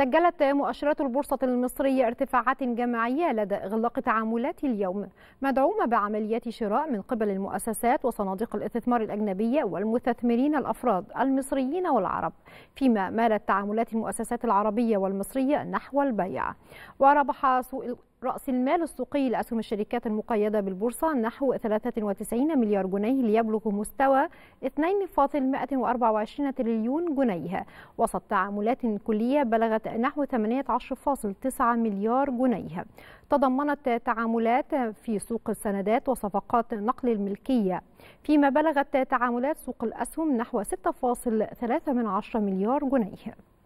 سجلت مؤشرات البورصة المصرية ارتفاعات جماعية لدى إغلاق تعاملات اليوم مدعومة بعمليات شراء من قبل المؤسسات وصناديق الاستثمار الأجنبية والمستثمرين الأفراد المصريين والعرب فيما مالت تعاملات المؤسسات العربية والمصرية نحو البيع وربح سوق رأس المال السوقي لأسهم الشركات المقيدة بالبورصة نحو 93 مليار جنيه ليبلغ مستوى 2.124 تريليون جنيه وسط تعاملات كلية بلغت نحو 18.9 مليار جنيه تضمنت تعاملات في سوق السندات وصفقات نقل الملكية فيما بلغت تعاملات سوق الأسهم نحو 6.3 مليار جنيه